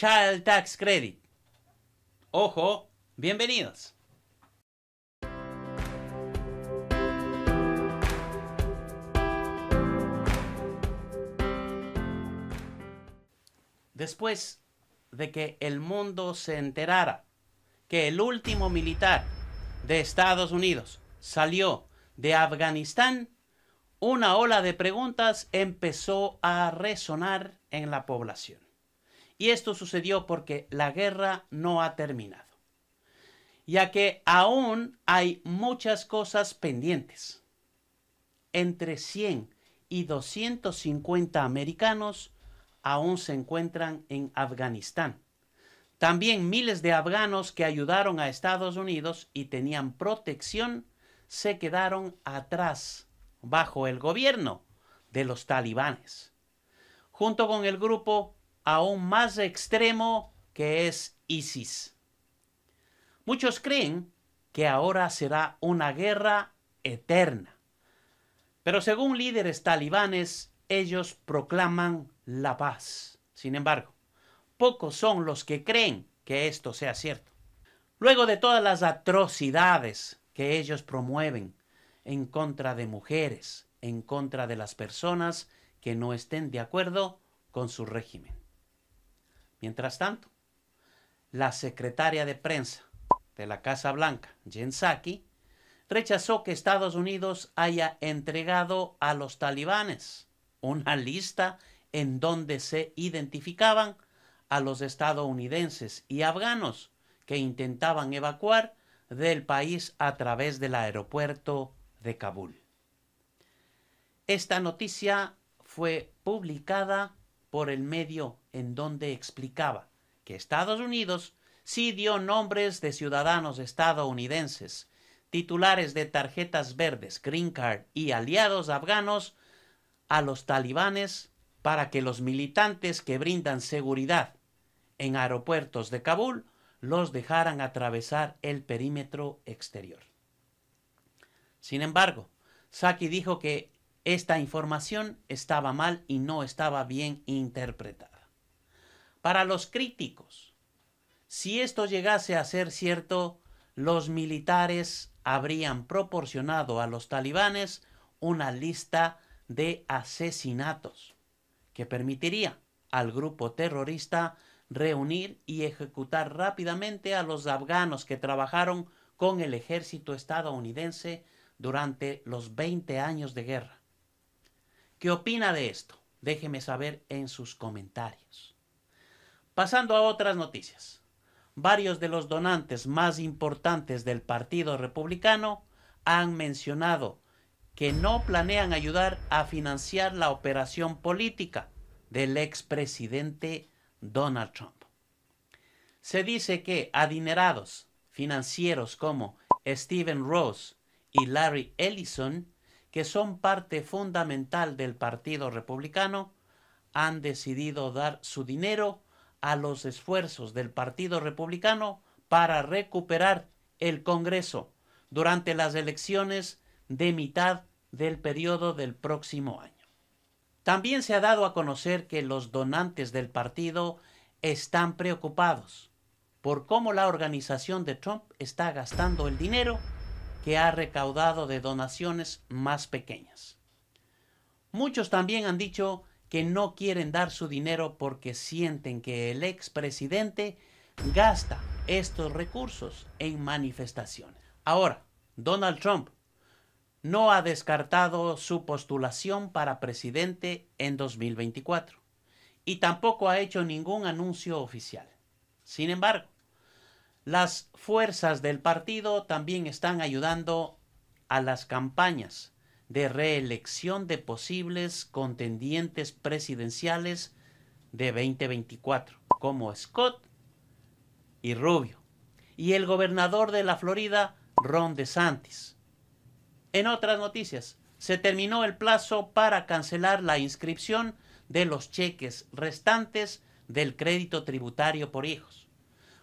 Child Tax Credit. Ojo, bienvenidos. Después de que el mundo se enterara que el último militar de Estados Unidos salió de Afganistán, una ola de preguntas empezó a resonar en la población. Y esto sucedió porque la guerra no ha terminado, ya que aún hay muchas cosas pendientes. Entre 100 y 250 americanos aún se encuentran en Afganistán. También miles de afganos que ayudaron a Estados Unidos y tenían protección se quedaron atrás bajo el gobierno de los talibanes. Junto con el grupo aún más extremo que es ISIS. Muchos creen que ahora será una guerra eterna. Pero según líderes talibanes, ellos proclaman la paz. Sin embargo, pocos son los que creen que esto sea cierto. Luego de todas las atrocidades que ellos promueven en contra de mujeres, en contra de las personas que no estén de acuerdo con su régimen. Mientras tanto, la secretaria de prensa de la Casa Blanca, Jen Psaki, rechazó que Estados Unidos haya entregado a los talibanes una lista en donde se identificaban a los estadounidenses y afganos que intentaban evacuar del país a través del aeropuerto de Kabul. Esta noticia fue publicada por el medio en donde explicaba que Estados Unidos sí dio nombres de ciudadanos estadounidenses, titulares de tarjetas verdes, green card y aliados afganos a los talibanes para que los militantes que brindan seguridad en aeropuertos de Kabul los dejaran atravesar el perímetro exterior. Sin embargo, Saki dijo que esta información estaba mal y no estaba bien interpretada. Para los críticos, si esto llegase a ser cierto, los militares habrían proporcionado a los talibanes una lista de asesinatos que permitiría al grupo terrorista reunir y ejecutar rápidamente a los afganos que trabajaron con el ejército estadounidense durante los 20 años de guerra. ¿Qué opina de esto? Déjeme saber en sus comentarios. Pasando a otras noticias. Varios de los donantes más importantes del Partido Republicano han mencionado que no planean ayudar a financiar la operación política del expresidente Donald Trump. Se dice que adinerados financieros como Stephen Ross y Larry Ellison, que son parte fundamental del Partido Republicano, han decidido dar su dinero a los esfuerzos del Partido Republicano para recuperar el Congreso durante las elecciones de mitad del periodo del próximo año. También se ha dado a conocer que los donantes del partido están preocupados por cómo la organización de Trump está gastando el dinero que ha recaudado de donaciones más pequeñas. Muchos también han dicho que no quieren dar su dinero porque sienten que el expresidente gasta estos recursos en manifestaciones. Ahora, Donald Trump no ha descartado su postulación para presidente en 2024 y tampoco ha hecho ningún anuncio oficial. Sin embargo, las fuerzas del partido también están ayudando a las campañas de reelección de posibles contendientes presidenciales de 2024, como Scott y Rubio, y el gobernador de la Florida, Ron DeSantis. En otras noticias, se terminó el plazo para cancelar la inscripción de los cheques restantes del crédito tributario por hijos.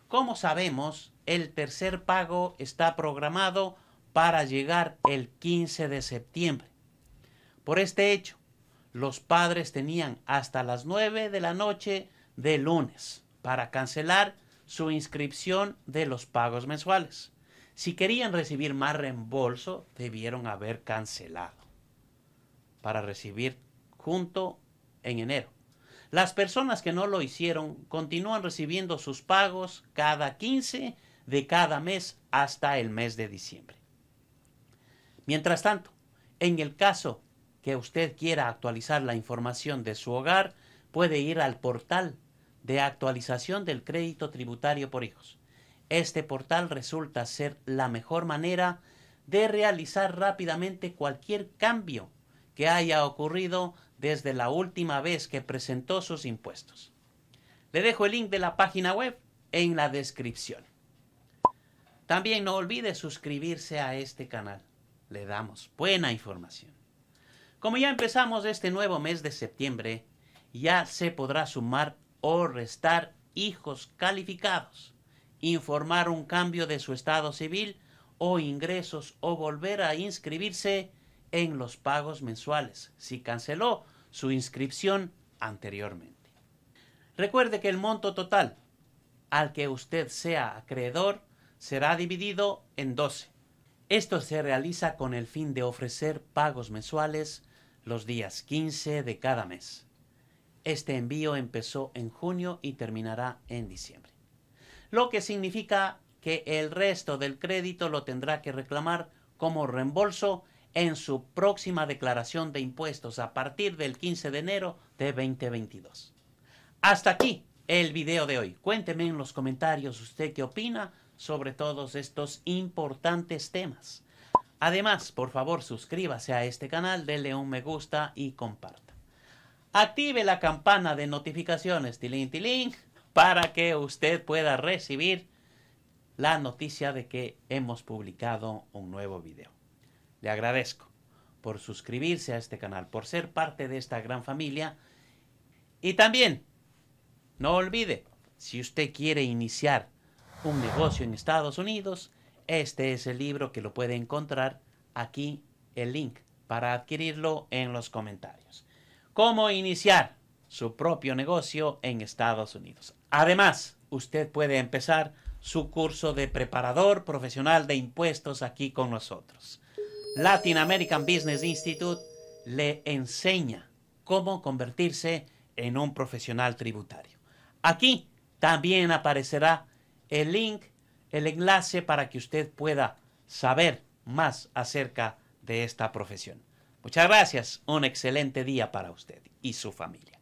Como sabemos, el tercer pago está programado para llegar el 15 de septiembre. Por este hecho, los padres tenían hasta las 9 de la noche de lunes para cancelar su inscripción de los pagos mensuales. Si querían recibir más reembolso, debieron haber cancelado para recibir junto en enero. Las personas que no lo hicieron continúan recibiendo sus pagos cada 15 de cada mes hasta el mes de diciembre. Mientras tanto, en el caso que usted quiera actualizar la información de su hogar, puede ir al portal de actualización del crédito tributario por hijos. Este portal resulta ser la mejor manera de realizar rápidamente cualquier cambio que haya ocurrido desde la última vez que presentó sus impuestos. Le dejo el link de la página web en la descripción. También no olvide suscribirse a este canal le damos buena información. Como ya empezamos este nuevo mes de septiembre, ya se podrá sumar o restar hijos calificados, informar un cambio de su estado civil o ingresos o volver a inscribirse en los pagos mensuales si canceló su inscripción anteriormente. Recuerde que el monto total al que usted sea acreedor será dividido en 12 esto se realiza con el fin de ofrecer pagos mensuales los días 15 de cada mes. Este envío empezó en junio y terminará en diciembre, lo que significa que el resto del crédito lo tendrá que reclamar como reembolso en su próxima declaración de impuestos a partir del 15 de enero de 2022. Hasta aquí el video de hoy. Cuénteme en los comentarios usted qué opina sobre todos estos importantes temas. Además, por favor, suscríbase a este canal, denle un me gusta y comparta. Active la campana de notificaciones, tilín, para que usted pueda recibir la noticia de que hemos publicado un nuevo video. Le agradezco por suscribirse a este canal, por ser parte de esta gran familia y también, no olvide, si usted quiere iniciar un negocio en Estados Unidos. Este es el libro que lo puede encontrar aquí el link para adquirirlo en los comentarios. Cómo iniciar su propio negocio en Estados Unidos. Además, usted puede empezar su curso de preparador profesional de impuestos aquí con nosotros. Latin American Business Institute le enseña cómo convertirse en un profesional tributario. Aquí también aparecerá el link, el enlace para que usted pueda saber más acerca de esta profesión. Muchas gracias, un excelente día para usted y su familia.